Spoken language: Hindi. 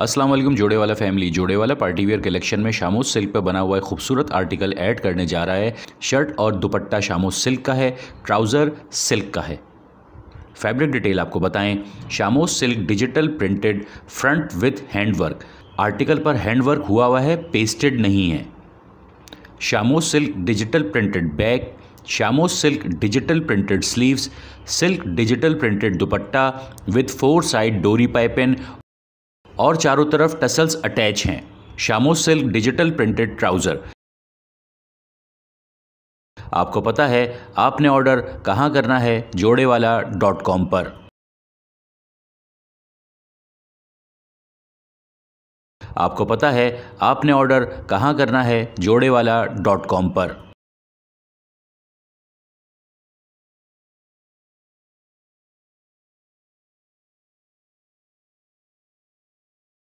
अस्सलाम वालेकुम जोड़े वाला फैमिली जोड़े वाला पार्टी वेयर कलेक्शन में शामो सिल्क पर बना हुआ एक खूबसूरत आर्टिकल ऐड करने जा रहा है शर्ट और दुपट्टा शामो सिल्क का है ट्राउज़र सिल्क का है फैब्रिक डिटेल आपको बताएं शामो silk digital printed front with handwork article पर हैंडवर्क हुआ हुआ है पेस्टेड नहीं है शामो सिल्क डिजिटल प्रिंटेड बैग शामो silk digital printed sleeves silk digital printed dupatta with four side डोरी पाइपिन और चारों तरफ टसल्स अटैच हैं शामो सिल्क डिजिटल प्रिंटेड ट्राउज़र आपको पता है आपने ऑर्डर कहाँ करना है जोड़ेवाला डॉट कॉम पर आपको पता है आपने ऑर्डर कहाँ करना है जोड़ेवाला डॉट कॉम पर